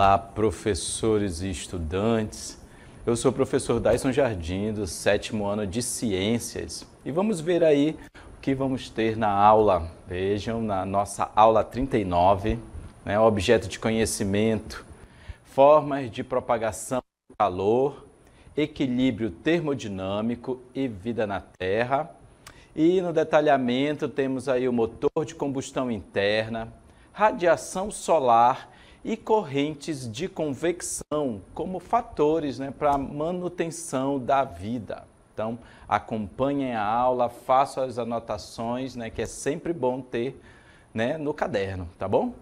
Olá, professores e estudantes. Eu sou o professor Dyson Jardim, do sétimo ano de Ciências, e vamos ver aí o que vamos ter na aula. Vejam, na nossa aula 39, né, objeto de conhecimento, formas de propagação do calor, equilíbrio termodinâmico e vida na Terra. E no detalhamento temos aí o motor de combustão interna, radiação solar e correntes de convecção como fatores né, para manutenção da vida. Então, acompanhem a aula, façam as anotações, né, que é sempre bom ter né, no caderno, tá bom?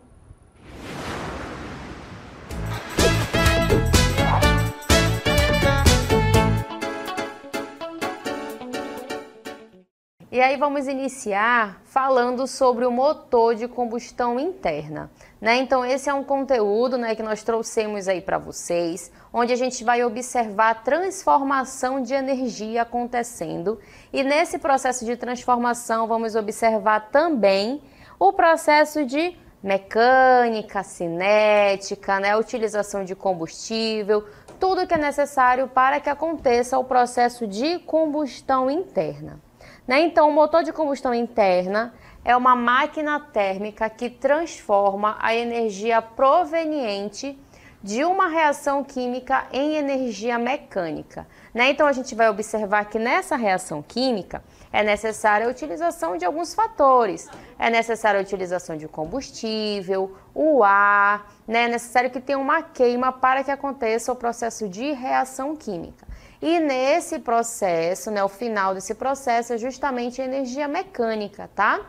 E aí vamos iniciar falando sobre o motor de combustão interna. Né? Então esse é um conteúdo né, que nós trouxemos aí para vocês, onde a gente vai observar a transformação de energia acontecendo. E nesse processo de transformação vamos observar também o processo de mecânica, cinética, né, utilização de combustível, tudo que é necessário para que aconteça o processo de combustão interna. Né? Então, o motor de combustão interna é uma máquina térmica que transforma a energia proveniente de uma reação química em energia mecânica. Né? Então, a gente vai observar que nessa reação química é necessária a utilização de alguns fatores. É necessária a utilização de combustível, o ar, né? é necessário que tenha uma queima para que aconteça o processo de reação química. E nesse processo, né, o final desse processo é justamente a energia mecânica, tá?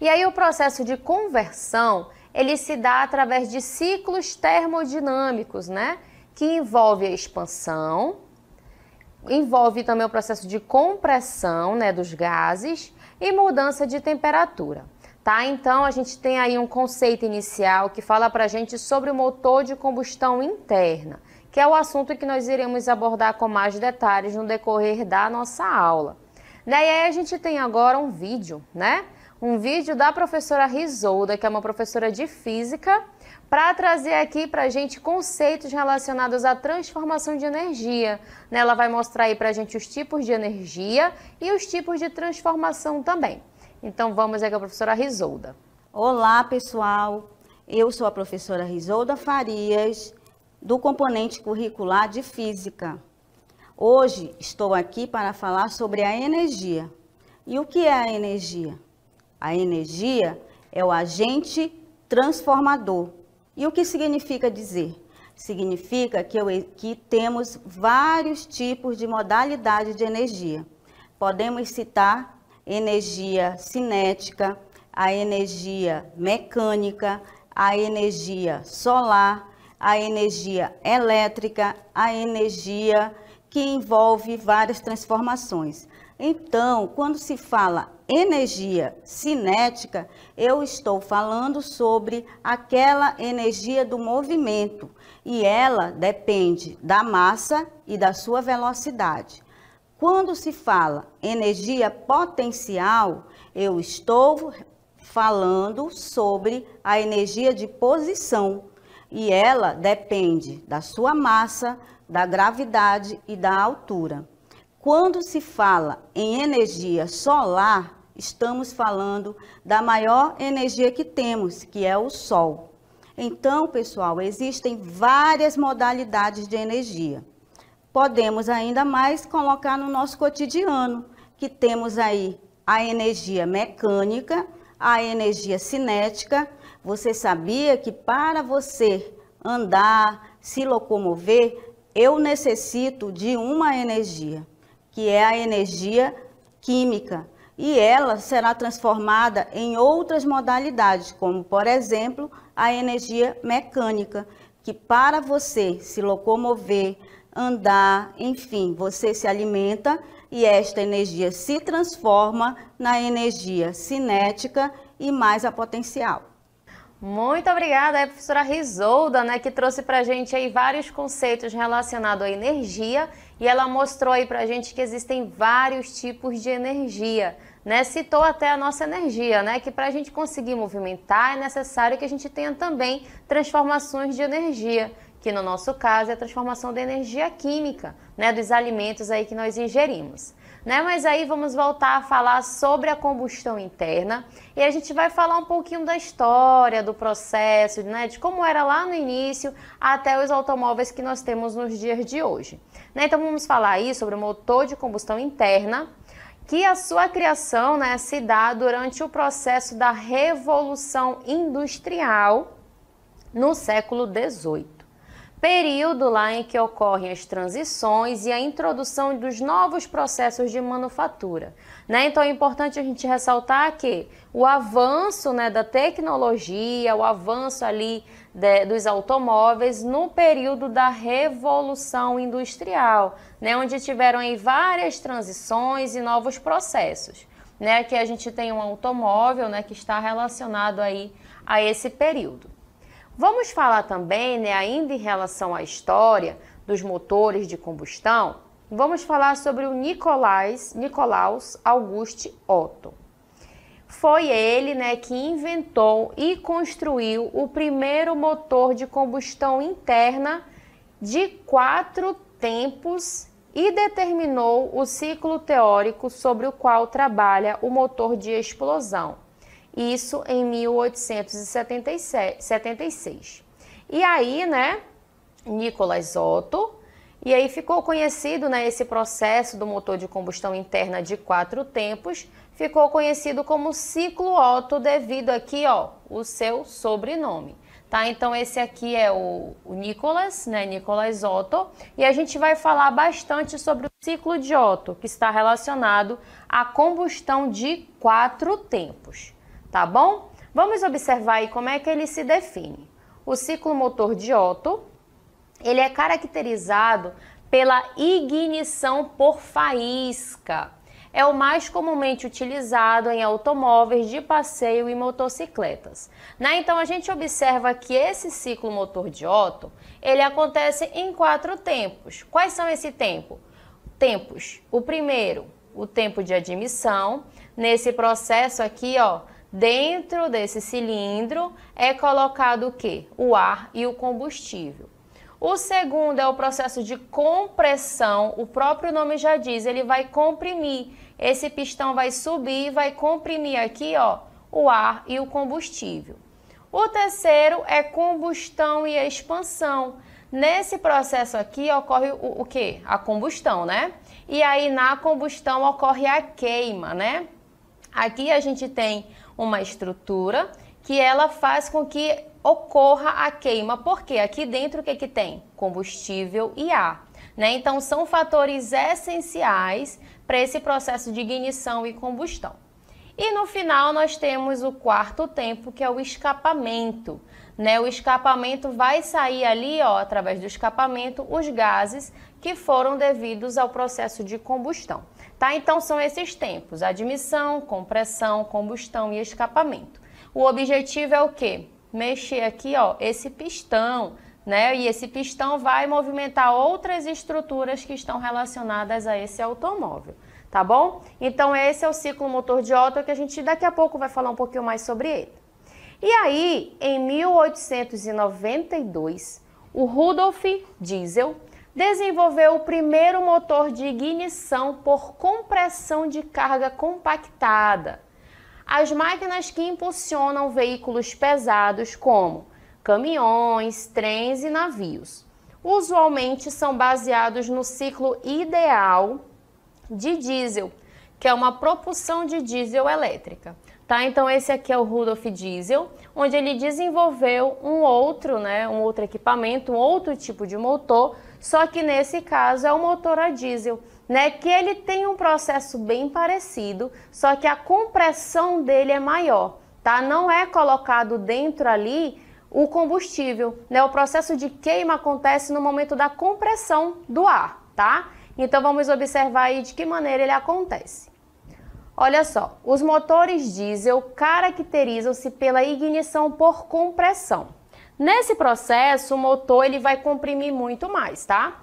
E aí o processo de conversão, ele se dá através de ciclos termodinâmicos, né? Que envolve a expansão, envolve também o processo de compressão, né, dos gases e mudança de temperatura. Tá? Então a gente tem aí um conceito inicial que fala para a gente sobre o motor de combustão interna que é o assunto que nós iremos abordar com mais detalhes no decorrer da nossa aula. Né, e aí a gente tem agora um vídeo, né? Um vídeo da professora Risolda, que é uma professora de física, para trazer aqui para a gente conceitos relacionados à transformação de energia. Né, ela vai mostrar aí para a gente os tipos de energia e os tipos de transformação também. Então vamos aí com a professora Risolda. Olá, pessoal. Eu sou a professora Risolda Farias do componente curricular de física. Hoje estou aqui para falar sobre a energia. E o que é a energia? A energia é o agente transformador. E o que significa dizer? Significa que, eu, que temos vários tipos de modalidade de energia. Podemos citar energia cinética, a energia mecânica, a energia solar, a energia elétrica, a energia que envolve várias transformações. Então, quando se fala energia cinética, eu estou falando sobre aquela energia do movimento e ela depende da massa e da sua velocidade. Quando se fala energia potencial, eu estou falando sobre a energia de posição e ela depende da sua massa, da gravidade e da altura. Quando se fala em energia solar, estamos falando da maior energia que temos, que é o Sol. Então, pessoal, existem várias modalidades de energia. Podemos ainda mais colocar no nosso cotidiano, que temos aí a energia mecânica, a energia cinética você sabia que para você andar, se locomover, eu necessito de uma energia, que é a energia química. E ela será transformada em outras modalidades, como, por exemplo, a energia mecânica, que para você se locomover, andar, enfim, você se alimenta e esta energia se transforma na energia cinética e mais a potencial. Muito obrigada, é professora Risolda, né, que trouxe para gente aí vários conceitos relacionados à energia e ela mostrou aí para gente que existem vários tipos de energia, né? Citou até a nossa energia, né, que para a gente conseguir movimentar é necessário que a gente tenha também transformações de energia, que no nosso caso é a transformação da energia química, né, dos alimentos aí que nós ingerimos né? Mas aí vamos voltar a falar sobre a combustão interna e a gente vai falar um pouquinho da história, do processo, né? De como era lá no início até os automóveis que nós temos nos dias de hoje. Né? Então vamos falar aí sobre o motor de combustão interna que a sua criação né, se dá durante o processo da Revolução Industrial no século XVIII período lá em que ocorrem as transições e a introdução dos novos processos de manufatura. Né? Então é importante a gente ressaltar que o avanço né, da tecnologia, o avanço ali de, dos automóveis no período da revolução industrial, né, onde tiveram aí várias transições e novos processos. Né? Aqui a gente tem um automóvel né, que está relacionado aí a esse período. Vamos falar também, né, ainda em relação à história dos motores de combustão, vamos falar sobre o Nicolás, Nicolaus Auguste Otto. Foi ele né, que inventou e construiu o primeiro motor de combustão interna de quatro tempos e determinou o ciclo teórico sobre o qual trabalha o motor de explosão isso em 1876. E aí, né, Nicolas Otto, e aí ficou conhecido né, esse processo do motor de combustão interna de quatro tempos, ficou conhecido como ciclo Otto devido aqui, ó, o seu sobrenome. Tá? Então esse aqui é o, o Nicolas, né, Nicolas Otto, e a gente vai falar bastante sobre o ciclo de Otto, que está relacionado à combustão de quatro tempos tá bom? Vamos observar aí como é que ele se define. O ciclo motor de Otto, ele é caracterizado pela ignição por faísca. É o mais comumente utilizado em automóveis de passeio e motocicletas. Né? Então a gente observa que esse ciclo motor de Otto, ele acontece em quatro tempos. Quais são esse tempo? Tempos. O primeiro, o tempo de admissão. Nesse processo aqui, ó, Dentro desse cilindro é colocado o que? O ar e o combustível. O segundo é o processo de compressão, o próprio nome já diz, ele vai comprimir. Esse pistão vai subir e vai comprimir aqui, ó, o ar e o combustível. O terceiro é combustão e expansão. Nesse processo aqui ocorre o, o que? A combustão, né? E aí na combustão ocorre a queima, né? Aqui a gente tem uma estrutura que ela faz com que ocorra a queima, porque aqui dentro o que, que tem? Combustível e ar. Né? Então, são fatores essenciais para esse processo de ignição e combustão. E no final, nós temos o quarto tempo, que é o escapamento. Né? O escapamento vai sair ali, ó, através do escapamento, os gases que foram devidos ao processo de combustão. Tá? Então são esses tempos: admissão, compressão, combustão e escapamento. O objetivo é o quê? Mexer aqui, ó, esse pistão, né? E esse pistão vai movimentar outras estruturas que estão relacionadas a esse automóvel tá bom? Então esse é o ciclo motor de Otto que a gente daqui a pouco vai falar um pouquinho mais sobre ele. E aí, em 1892, o Rudolf Diesel desenvolveu o primeiro motor de ignição por compressão de carga compactada. As máquinas que impulsionam veículos pesados, como caminhões, trens e navios, usualmente são baseados no ciclo ideal de diesel, que é uma propulsão de diesel elétrica. Tá? Então esse aqui é o Rudolf Diesel, onde ele desenvolveu um outro, né, um outro equipamento, um outro tipo de motor só que nesse caso é o motor a diesel, né? Que ele tem um processo bem parecido, só que a compressão dele é maior, tá? Não é colocado dentro ali o combustível, né? O processo de queima acontece no momento da compressão do ar, tá? Então vamos observar aí de que maneira ele acontece. Olha só, os motores diesel caracterizam-se pela ignição por compressão. Nesse processo, o motor ele vai comprimir muito mais, tá?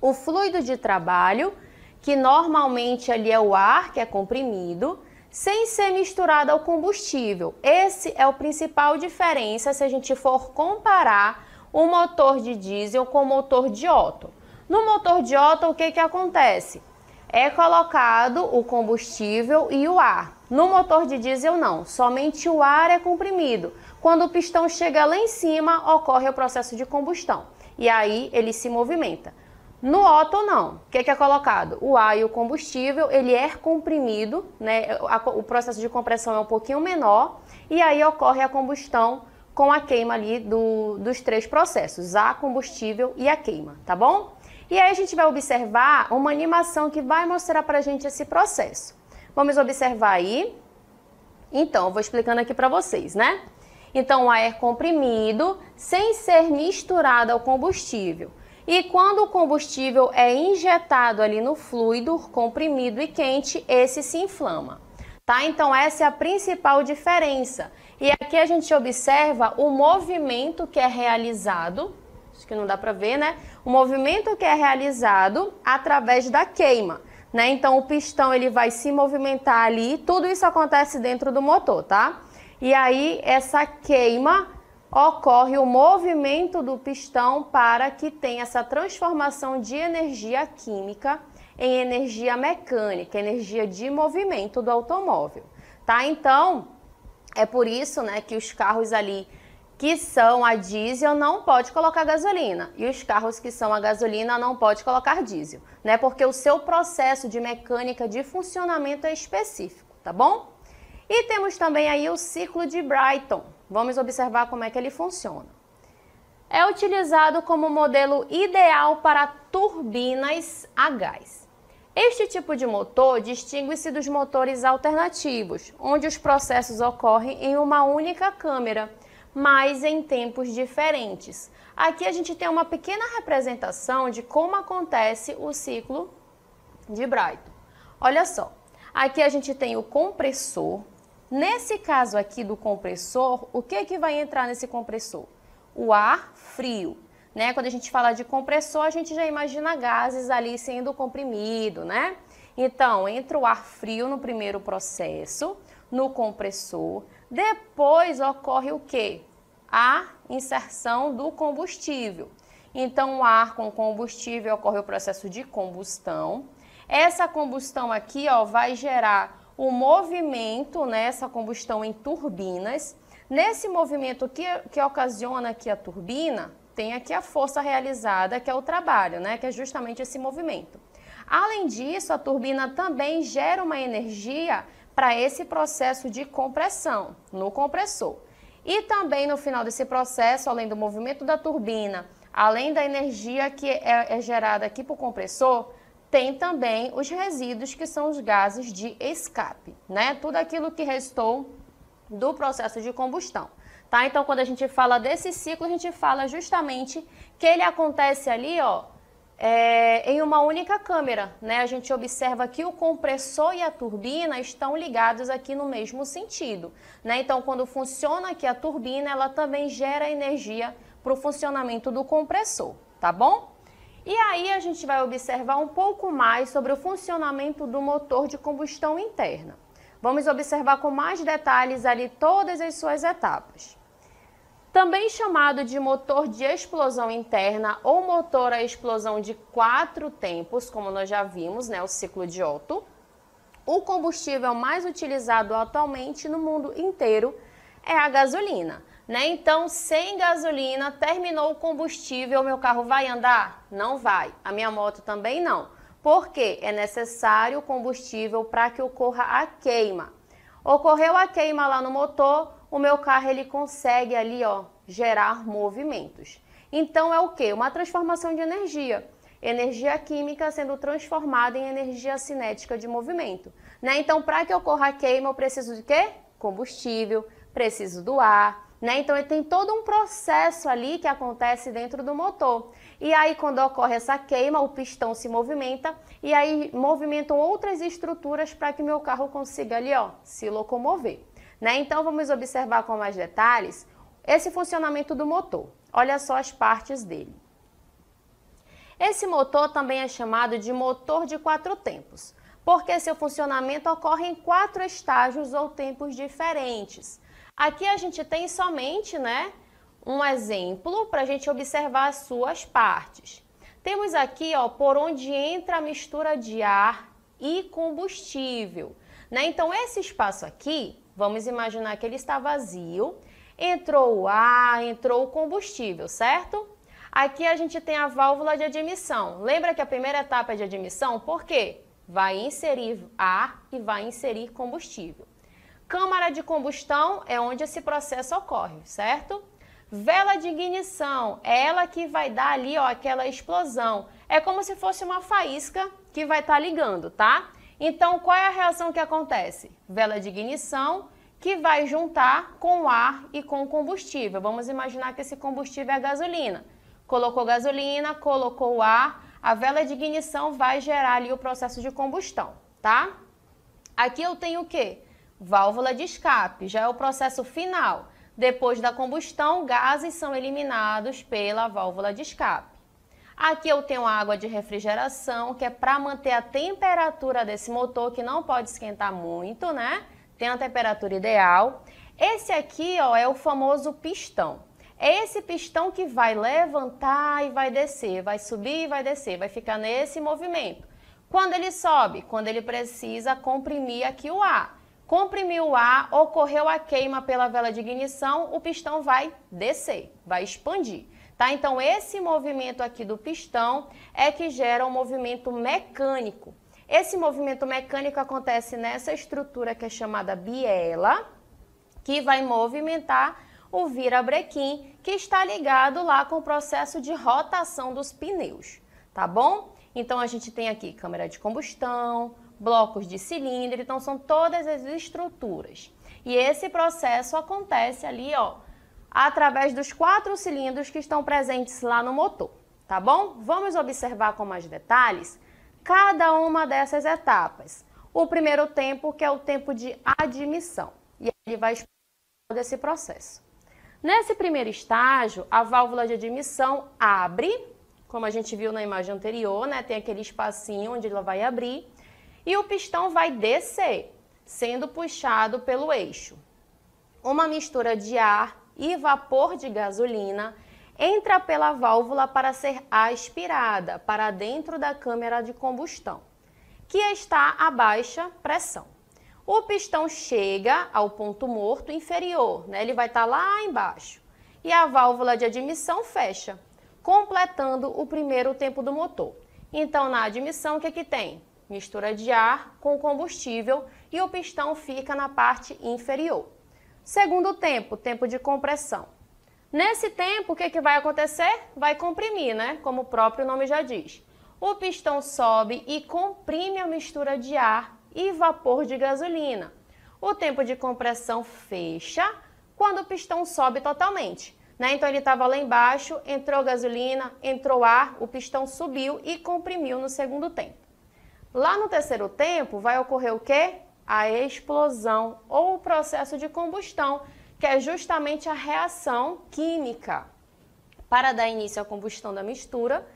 O fluido de trabalho, que normalmente ali é o ar que é comprimido, sem ser misturado ao combustível. Esse é o principal diferença se a gente for comparar o motor de diesel com o motor de Otto. No motor de Otto, o que, que acontece? É colocado o combustível e o ar. No motor de diesel, não, somente o ar é comprimido. Quando o pistão chega lá em cima, ocorre o processo de combustão. E aí ele se movimenta. No Otto, não. O que é, que é colocado? O ar e o combustível, ele é comprimido, né? o processo de compressão é um pouquinho menor, e aí ocorre a combustão com a queima ali do, dos três processos, a combustível e a queima, tá bom? E aí a gente vai observar uma animação que vai mostrar pra gente esse processo. Vamos observar aí. Então, eu vou explicando aqui pra vocês, né? Então, o ar é comprimido sem ser misturado ao combustível. E quando o combustível é injetado ali no fluido comprimido e quente, esse se inflama. Tá? Então, essa é a principal diferença. E aqui a gente observa o movimento que é realizado, acho que não dá para ver, né? O movimento que é realizado através da queima. Né? Então o pistão ele vai se movimentar ali, tudo isso acontece dentro do motor, tá? E aí essa queima ocorre o movimento do pistão para que tenha essa transformação de energia química em energia mecânica, energia de movimento do automóvel, tá? Então, é por isso, né, que os carros ali que são a diesel não pode colocar gasolina e os carros que são a gasolina não pode colocar diesel, né? Porque o seu processo de mecânica de funcionamento é específico, tá bom? E temos também aí o ciclo de Brighton. Vamos observar como é que ele funciona. É utilizado como modelo ideal para turbinas a gás. Este tipo de motor distingue-se dos motores alternativos, onde os processos ocorrem em uma única câmera, mas em tempos diferentes. Aqui a gente tem uma pequena representação de como acontece o ciclo de Brighton. Olha só, aqui a gente tem o compressor, Nesse caso aqui do compressor, o que, que vai entrar nesse compressor? O ar frio. Né? Quando a gente fala de compressor, a gente já imagina gases ali sendo comprimido, né? Então, entra o ar frio no primeiro processo, no compressor. Depois ocorre o quê? A inserção do combustível. Então, o ar com combustível ocorre o processo de combustão. Essa combustão aqui ó, vai gerar o movimento, né, essa combustão em turbinas. Nesse movimento que, que ocasiona aqui a turbina, tem aqui a força realizada, que é o trabalho, né, que é justamente esse movimento. Além disso, a turbina também gera uma energia para esse processo de compressão no compressor. E também no final desse processo, além do movimento da turbina, além da energia que é, é gerada aqui para o compressor, tem também os resíduos que são os gases de escape, né? Tudo aquilo que restou do processo de combustão. Tá? Então, quando a gente fala desse ciclo, a gente fala justamente que ele acontece ali, ó, é, em uma única câmera, né? A gente observa que o compressor e a turbina estão ligados aqui no mesmo sentido, né? Então, quando funciona aqui a turbina, ela também gera energia para o funcionamento do compressor, tá bom? E aí a gente vai observar um pouco mais sobre o funcionamento do motor de combustão interna. Vamos observar com mais detalhes ali todas as suas etapas. Também chamado de motor de explosão interna ou motor a explosão de quatro tempos, como nós já vimos, né, o ciclo de Otto, o combustível mais utilizado atualmente no mundo inteiro é a gasolina né? Então, sem gasolina, terminou o combustível, meu carro vai andar? Não vai. A minha moto também não. Porque é necessário combustível para que ocorra a queima. Ocorreu a queima lá no motor, o meu carro ele consegue ali, ó, gerar movimentos. Então é o que? Uma transformação de energia. Energia química sendo transformada em energia cinética de movimento. Né? Então, para que ocorra a queima, eu preciso de quê? Combustível, preciso do ar, né? Então ele tem todo um processo ali que acontece dentro do motor. E aí quando ocorre essa queima, o pistão se movimenta e aí movimentam outras estruturas para que meu carro consiga ali, ó, se locomover, né? Então vamos observar com mais detalhes esse funcionamento do motor. Olha só as partes dele. Esse motor também é chamado de motor de quatro tempos, porque seu funcionamento ocorre em quatro estágios ou tempos diferentes. Aqui a gente tem somente né, um exemplo para a gente observar as suas partes. Temos aqui ó, por onde entra a mistura de ar e combustível. Né? Então, esse espaço aqui, vamos imaginar que ele está vazio, entrou o ar, entrou o combustível, certo? Aqui a gente tem a válvula de admissão. Lembra que a primeira etapa é de admissão? Por quê? Vai inserir ar e vai inserir combustível. Câmara de combustão é onde esse processo ocorre, certo? Vela de ignição é ela que vai dar ali, ó, aquela explosão. É como se fosse uma faísca que vai estar tá ligando, tá? Então, qual é a reação que acontece? Vela de ignição que vai juntar com o ar e com o combustível. Vamos imaginar que esse combustível é gasolina. Colocou gasolina, colocou o ar, a vela de ignição vai gerar ali o processo de combustão, tá? Aqui eu tenho o quê? Válvula de escape já é o processo final. Depois da combustão, gases são eliminados pela válvula de escape. Aqui eu tenho água de refrigeração, que é para manter a temperatura desse motor, que não pode esquentar muito, né? Tem a temperatura ideal. Esse aqui ó, é o famoso pistão. É esse pistão que vai levantar e vai descer, vai subir e vai descer, vai ficar nesse movimento. Quando ele sobe? Quando ele precisa comprimir aqui o ar. Comprimiu o ar, ocorreu a queima pela vela de ignição, o pistão vai descer, vai expandir. Tá? Então, esse movimento aqui do pistão é que gera um movimento mecânico. Esse movimento mecânico acontece nessa estrutura que é chamada biela, que vai movimentar o virabrequim, que está ligado lá com o processo de rotação dos pneus, tá bom? Então, a gente tem aqui câmara de combustão, blocos de cilindro, então são todas as estruturas. E esse processo acontece ali, ó, através dos quatro cilindros que estão presentes lá no motor, tá bom? Vamos observar com mais detalhes cada uma dessas etapas. O primeiro tempo, que é o tempo de admissão, e ele vai explicar todo esse processo. Nesse primeiro estágio, a válvula de admissão abre, como a gente viu na imagem anterior, né? Tem aquele espacinho onde ela vai abrir e o pistão vai descer, sendo puxado pelo eixo. Uma mistura de ar e vapor de gasolina entra pela válvula para ser aspirada para dentro da câmara de combustão, que está a baixa pressão. O pistão chega ao ponto morto inferior, né? ele vai estar tá lá embaixo, e a válvula de admissão fecha, completando o primeiro tempo do motor. Então, na admissão, o que, que tem? mistura de ar com combustível e o pistão fica na parte inferior. Segundo tempo, tempo de compressão. Nesse tempo, o que, que vai acontecer? Vai comprimir, né? Como o próprio nome já diz. O pistão sobe e comprime a mistura de ar e vapor de gasolina. O tempo de compressão fecha quando o pistão sobe totalmente. Né? Então ele estava lá embaixo, entrou gasolina, entrou ar, o pistão subiu e comprimiu no segundo tempo. Lá no terceiro tempo vai ocorrer o quê? A explosão ou o processo de combustão, que é justamente a reação química. Para dar início à combustão da mistura,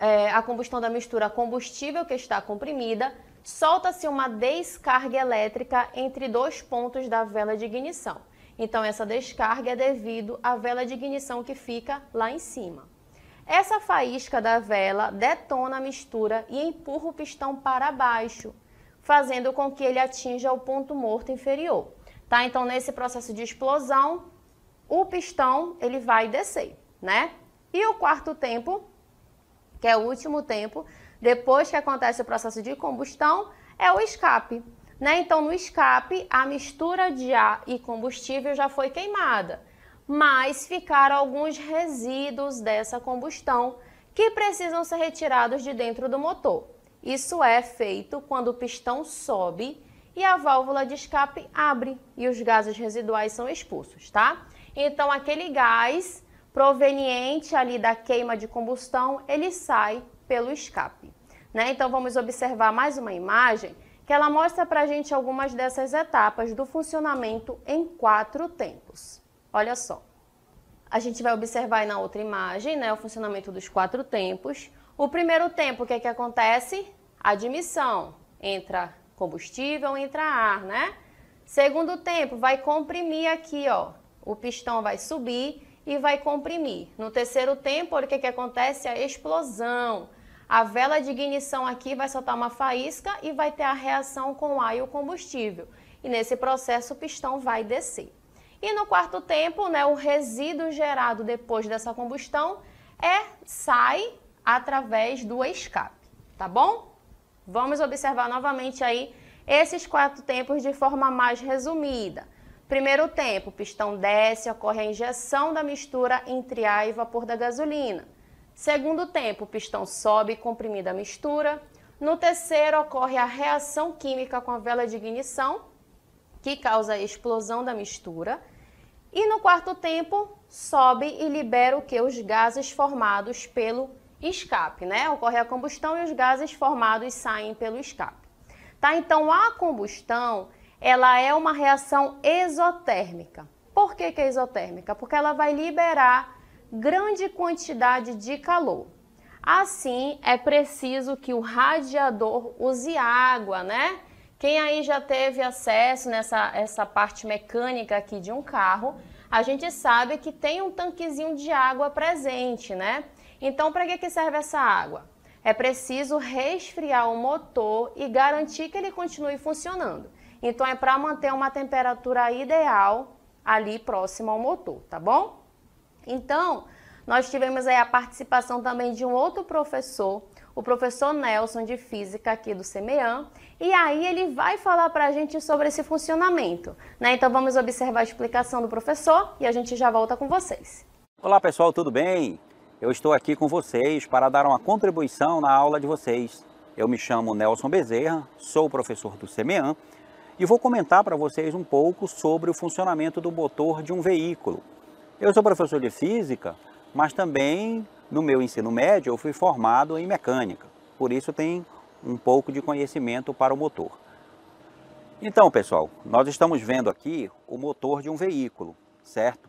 é, a combustão da mistura combustível que está comprimida, solta-se uma descarga elétrica entre dois pontos da vela de ignição. Então, essa descarga é devido à vela de ignição que fica lá em cima. Essa faísca da vela detona a mistura e empurra o pistão para baixo, fazendo com que ele atinja o ponto morto inferior. Tá? Então, nesse processo de explosão, o pistão ele vai descer, né? E o quarto tempo, que é o último tempo, depois que acontece o processo de combustão, é o escape. Né? Então, no escape, a mistura de ar e combustível já foi queimada mas ficaram alguns resíduos dessa combustão que precisam ser retirados de dentro do motor. Isso é feito quando o pistão sobe e a válvula de escape abre e os gases residuais são expulsos, tá? Então aquele gás proveniente ali da queima de combustão, ele sai pelo escape, né? Então vamos observar mais uma imagem que ela mostra pra gente algumas dessas etapas do funcionamento em quatro tempos. Olha só. A gente vai observar aí na outra imagem, né, o funcionamento dos quatro tempos. O primeiro tempo, o que é que acontece? Admissão. Entra combustível, entra ar, né? Segundo tempo, vai comprimir aqui, ó. O pistão vai subir e vai comprimir. No terceiro tempo, o que, é que acontece? A explosão. A vela de ignição aqui vai soltar uma faísca e vai ter a reação com o ar e o combustível. E nesse processo, o pistão vai descer. E no quarto tempo, né, o resíduo gerado depois dessa combustão é sai através do escape, tá bom? Vamos observar novamente aí esses quatro tempos de forma mais resumida. Primeiro tempo, o pistão desce, ocorre a injeção da mistura entre ar e vapor da gasolina. Segundo tempo, o pistão sobe, comprimida a mistura. No terceiro, ocorre a reação química com a vela de ignição, que causa a explosão da mistura. E no quarto tempo, sobe e libera o que? Os gases formados pelo escape, né? Ocorre a combustão e os gases formados saem pelo escape. Tá? Então, a combustão, ela é uma reação exotérmica. Por que, que é exotérmica? Porque ela vai liberar grande quantidade de calor. Assim, é preciso que o radiador use água, né? Quem aí já teve acesso nessa essa parte mecânica aqui de um carro, a gente sabe que tem um tanquezinho de água presente, né? Então, para que, que serve essa água? É preciso resfriar o motor e garantir que ele continue funcionando. Então, é para manter uma temperatura ideal ali próximo ao motor, tá bom? Então, nós tivemos aí a participação também de um outro professor, o professor Nelson de Física aqui do Semean e aí ele vai falar para a gente sobre esse funcionamento. Né? Então vamos observar a explicação do professor e a gente já volta com vocês. Olá pessoal, tudo bem? Eu estou aqui com vocês para dar uma contribuição na aula de vocês. Eu me chamo Nelson Bezerra, sou professor do CEMEAN e vou comentar para vocês um pouco sobre o funcionamento do motor de um veículo. Eu sou professor de física, mas também no meu ensino médio eu fui formado em mecânica. Por isso tem um pouco de conhecimento para o motor. Então, pessoal, nós estamos vendo aqui o motor de um veículo, certo?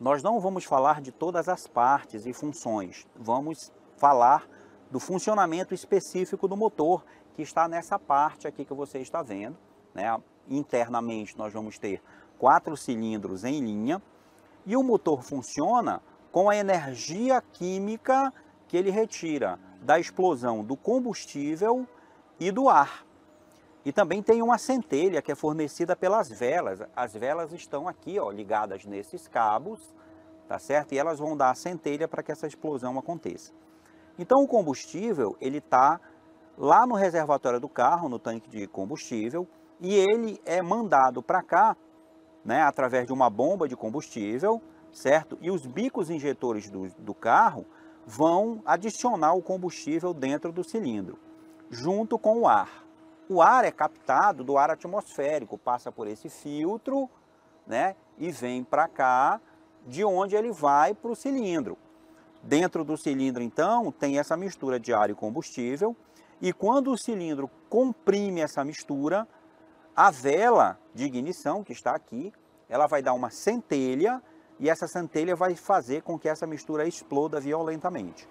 Nós não vamos falar de todas as partes e funções, vamos falar do funcionamento específico do motor que está nessa parte aqui que você está vendo. Né? Internamente nós vamos ter quatro cilindros em linha e o motor funciona com a energia química que ele retira da explosão do combustível e do ar. E também tem uma centelha que é fornecida pelas velas. As velas estão aqui, ó, ligadas nesses cabos, tá certo? E elas vão dar a centelha para que essa explosão aconteça. Então o combustível, ele está lá no reservatório do carro, no tanque de combustível, e ele é mandado para cá, né, através de uma bomba de combustível, certo? E os bicos injetores do, do carro vão adicionar o combustível dentro do cilindro, junto com o ar. O ar é captado do ar atmosférico, passa por esse filtro né, e vem para cá, de onde ele vai para o cilindro. Dentro do cilindro, então, tem essa mistura de ar e combustível, e quando o cilindro comprime essa mistura, a vela de ignição que está aqui, ela vai dar uma centelha e essa centelha vai fazer com que essa mistura exploda violentamente.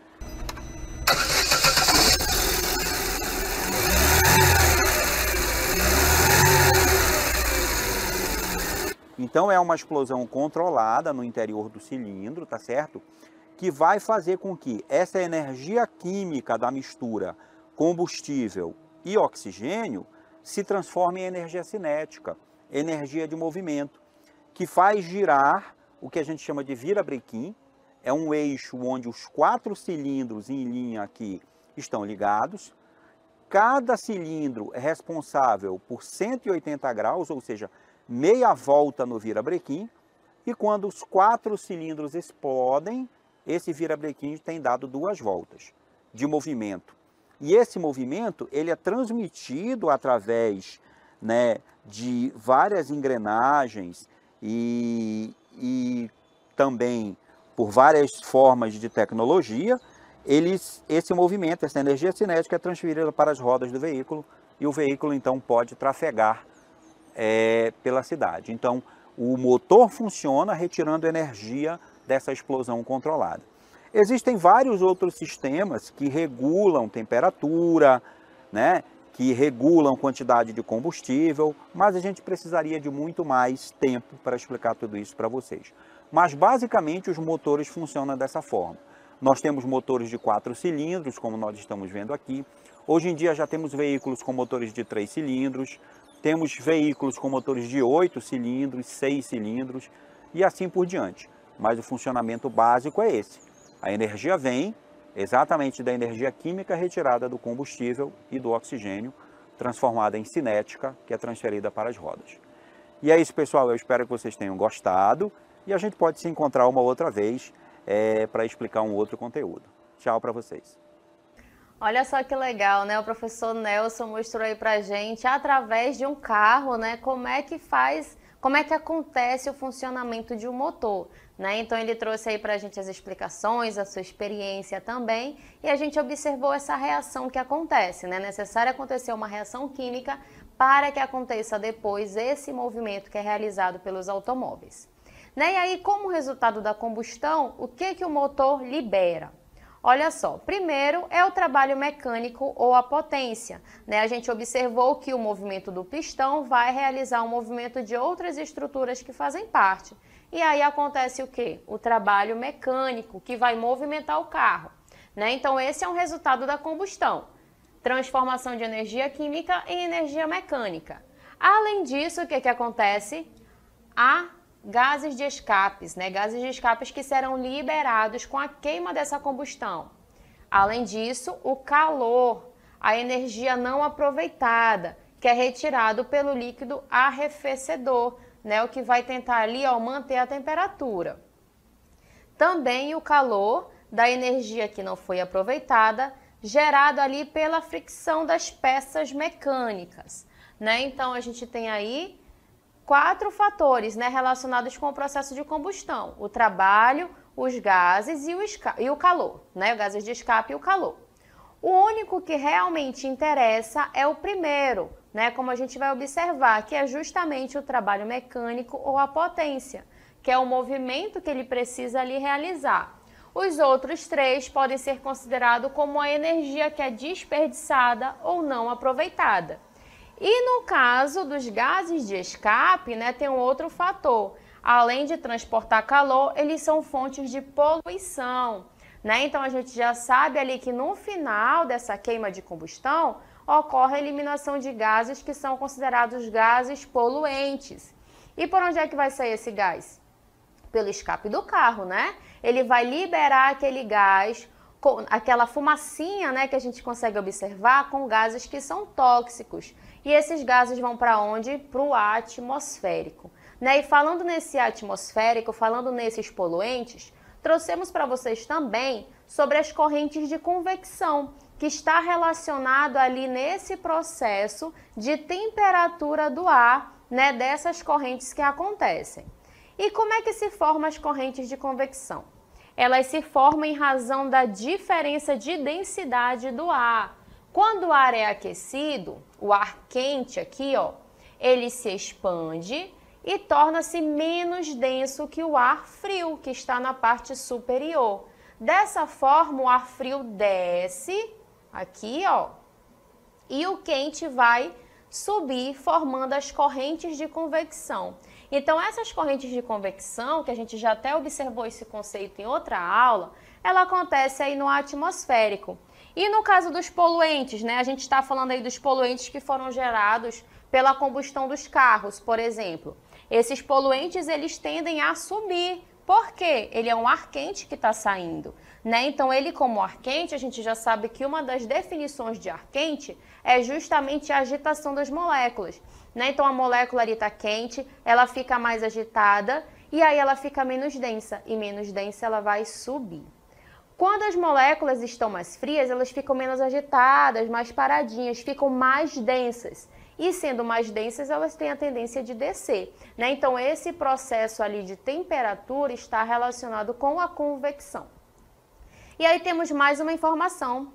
Então é uma explosão controlada no interior do cilindro, tá certo? Que vai fazer com que essa energia química da mistura combustível e oxigênio se transforme em energia cinética, energia de movimento, que faz girar o que a gente chama de virabrequim. É um eixo onde os quatro cilindros em linha aqui estão ligados. Cada cilindro é responsável por 180 graus, ou seja, meia volta no virabrequim. E quando os quatro cilindros explodem, esse virabrequim tem dado duas voltas de movimento. E esse movimento ele é transmitido através né, de várias engrenagens e, e também por várias formas de tecnologia, eles, esse movimento, essa energia cinética é transferida para as rodas do veículo e o veículo então pode trafegar é, pela cidade. Então o motor funciona retirando energia dessa explosão controlada. Existem vários outros sistemas que regulam temperatura, né? que regulam quantidade de combustível, mas a gente precisaria de muito mais tempo para explicar tudo isso para vocês. Mas basicamente os motores funcionam dessa forma. Nós temos motores de quatro cilindros, como nós estamos vendo aqui. Hoje em dia já temos veículos com motores de três cilindros, temos veículos com motores de oito cilindros, seis cilindros e assim por diante. Mas o funcionamento básico é esse. A energia vem, exatamente da energia química retirada do combustível e do oxigênio, transformada em cinética, que é transferida para as rodas. E é isso, pessoal. Eu espero que vocês tenham gostado e a gente pode se encontrar uma outra vez é, para explicar um outro conteúdo. Tchau para vocês. Olha só que legal, né? O professor Nelson mostrou aí pra gente através de um carro, né? Como é que faz, como é que acontece o funcionamento de um motor. Né? Então ele trouxe aí para a gente as explicações, a sua experiência também, e a gente observou essa reação que acontece. Né? É necessário acontecer uma reação química para que aconteça depois esse movimento que é realizado pelos automóveis. Né? E aí, como resultado da combustão, o que, que o motor libera? Olha só, primeiro é o trabalho mecânico ou a potência. Né? A gente observou que o movimento do pistão vai realizar o um movimento de outras estruturas que fazem parte. E aí acontece o que? O trabalho mecânico que vai movimentar o carro. Né? Então, esse é um resultado da combustão. Transformação de energia química em energia mecânica. Além disso, o que, que acontece? Há gases de escapes, né? gases de escapes que serão liberados com a queima dessa combustão. Além disso, o calor, a energia não aproveitada, que é retirado pelo líquido arrefecedor, né? O que vai tentar ali ó, manter a temperatura. Também o calor da energia que não foi aproveitada, gerado ali pela fricção das peças mecânicas, né? Então a gente tem aí quatro fatores, né, relacionados com o processo de combustão: o trabalho, os gases e o, e o calor, né? Os gases de escape e o calor. O único que realmente interessa é o primeiro, né? Como a gente vai observar, que é justamente o trabalho mecânico ou a potência, que é o movimento que ele precisa ali realizar. Os outros três podem ser considerados como a energia que é desperdiçada ou não aproveitada. E no caso dos gases de escape, né, tem um outro fator. Além de transportar calor, eles são fontes de poluição. Né? Então a gente já sabe ali que no final dessa queima de combustão, ocorre a eliminação de gases que são considerados gases poluentes. E por onde é que vai sair esse gás? Pelo escape do carro, né? Ele vai liberar aquele gás, aquela fumacinha, né, que a gente consegue observar com gases que são tóxicos. E esses gases vão para onde? Para o atmosférico. Né? E falando nesse atmosférico, falando nesses poluentes, trouxemos para vocês também sobre as correntes de convecção, que está relacionado ali nesse processo de temperatura do ar, né, dessas correntes que acontecem. E como é que se formam as correntes de convecção? Elas se formam em razão da diferença de densidade do ar. Quando o ar é aquecido, o ar quente aqui, ó, ele se expande e torna-se menos denso que o ar frio que está na parte superior. Dessa forma, o ar frio desce aqui, ó. E o quente vai subir, formando as correntes de convecção. Então, essas correntes de convecção, que a gente já até observou esse conceito em outra aula, ela acontece aí no atmosférico. E no caso dos poluentes, né? A gente está falando aí dos poluentes que foram gerados pela combustão dos carros, por exemplo. Esses poluentes, eles tendem a subir porque ele é um ar quente que está saindo, né? Então ele como ar quente, a gente já sabe que uma das definições de ar quente é justamente a agitação das moléculas, né? Então a molécula ali está quente, ela fica mais agitada e aí ela fica menos densa e menos densa ela vai subir. Quando as moléculas estão mais frias, elas ficam menos agitadas, mais paradinhas, ficam mais densas e sendo mais densas, elas têm a tendência de descer. Né? Então, esse processo ali de temperatura está relacionado com a convecção. E aí temos mais uma informação.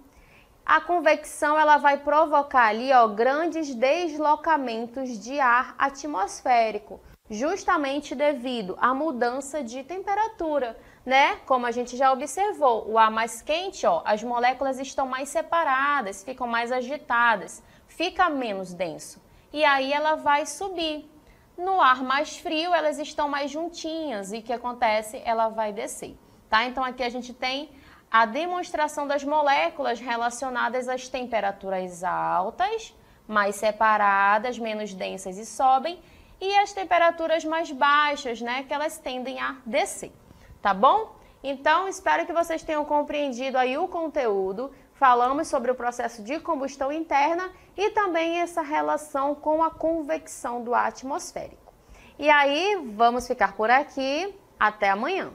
A convecção ela vai provocar ali ó, grandes deslocamentos de ar atmosférico, justamente devido à mudança de temperatura né? Como a gente já observou, o ar mais quente, ó, as moléculas estão mais separadas, ficam mais agitadas, fica menos denso. E aí ela vai subir. No ar mais frio, elas estão mais juntinhas e o que acontece? Ela vai descer, tá? Então aqui a gente tem a demonstração das moléculas relacionadas às temperaturas altas, mais separadas, menos densas e sobem, e as temperaturas mais baixas, né, que elas tendem a descer tá bom? Então, espero que vocês tenham compreendido aí o conteúdo. Falamos sobre o processo de combustão interna e também essa relação com a convecção do atmosférico. E aí, vamos ficar por aqui. Até amanhã!